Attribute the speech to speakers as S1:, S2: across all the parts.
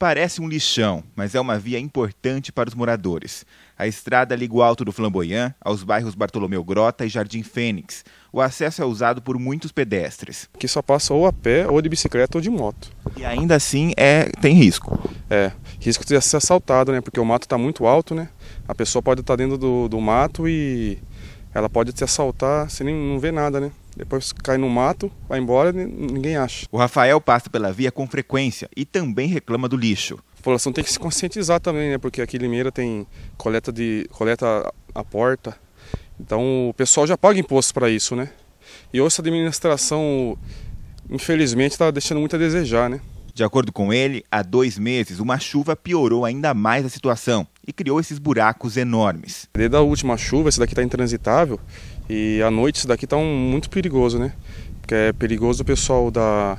S1: Parece um lixão, mas é uma via importante para os moradores. A estrada liga o Alto do Flamboyant aos bairros Bartolomeu Grota e Jardim Fênix. O acesso é usado por muitos pedestres. Que só passa ou a pé, ou de bicicleta, ou de moto. E ainda assim é tem risco.
S2: É, risco de ser assaltado, né? Porque o mato está muito alto, né? A pessoa pode estar tá dentro do, do mato e ela pode te assaltar sem nem não ver nada, né? Depois cai no mato, vai embora e ninguém acha.
S1: O Rafael passa pela via com frequência e também reclama do
S2: lixo. A população tem que se conscientizar também, né? Porque aqui em Limeira tem coleta de coleta à porta. Então o pessoal já paga imposto para isso, né? E hoje a administração,
S1: infelizmente, está deixando muito a desejar, né? De acordo com ele, há dois meses uma chuva piorou ainda mais a situação e criou esses buracos enormes. Desde a última chuva, esse daqui está intransitável e à noite isso daqui está um, muito perigoso, né? Porque é perigoso o pessoal da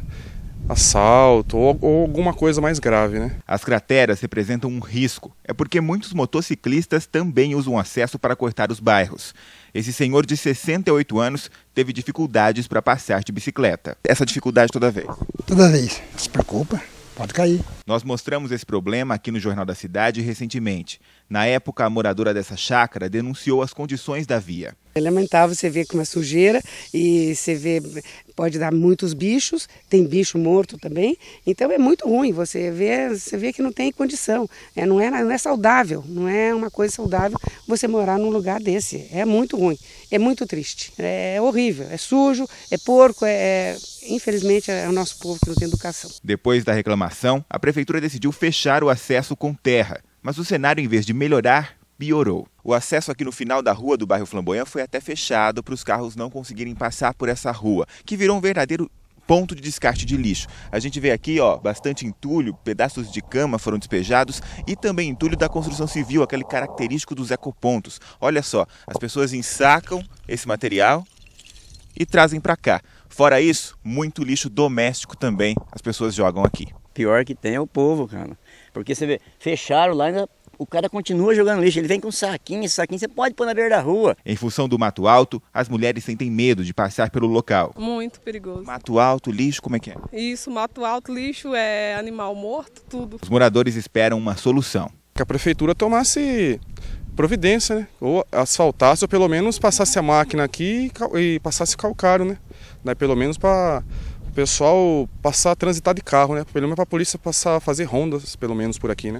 S1: assalto ou, ou, alguma coisa mais grave, né? As crateras representam um risco. É porque muitos motociclistas também usam acesso para cortar os bairros. Esse senhor de 68 anos teve dificuldades para passar de bicicleta. Essa dificuldade toda vez. Toda vez. Se preocupa pode cair. Nós mostramos esse problema aqui no Jornal da Cidade recentemente. Na época, a moradora dessa chácara denunciou as condições da via.
S3: É lamentável você ver com uma sujeira e você vê pode dar muitos bichos, tem bicho morto também, então é muito ruim. Você vê, você vê que não tem condição, é, não, é, não é saudável, não é uma coisa saudável você morar num lugar desse. É muito ruim, é muito triste, é, é horrível, é sujo, é porco, é, é infelizmente é o nosso povo que não tem educação.
S1: Depois da reclamação, a prefeitura decidiu fechar o acesso com terra, mas o cenário em vez de melhorar piorou. O acesso aqui no final da rua do bairro Flamboyant foi até fechado para os carros não conseguirem passar por essa rua, que virou um verdadeiro ponto de descarte de lixo. A gente vê aqui, ó, bastante entulho, pedaços de cama foram despejados e também entulho da construção civil, aquele característico dos ecopontos. Olha só, as pessoas ensacam esse material e trazem para cá. Fora isso, muito lixo doméstico também as pessoas jogam aqui. Pior que tem é o povo, cara. Porque você vê, fecharam lá ainda o cara continua jogando lixo, ele vem com saquinho, esse saquinho você pode pôr na beira da rua. Em função do mato alto, as mulheres sentem medo de passar pelo local.
S3: Muito perigoso. Mato
S1: alto, lixo, como é que é?
S3: Isso, mato alto, lixo, é animal morto, tudo. Os
S1: moradores esperam uma solução. Que a prefeitura tomasse providência, né? Ou
S2: asfaltasse, ou pelo menos passasse a máquina aqui e passasse calcário, né? Daí né, pelo menos para o pessoal passar a transitar de carro, né? Pelo menos para a polícia passar a fazer rondas, pelo menos por aqui, né?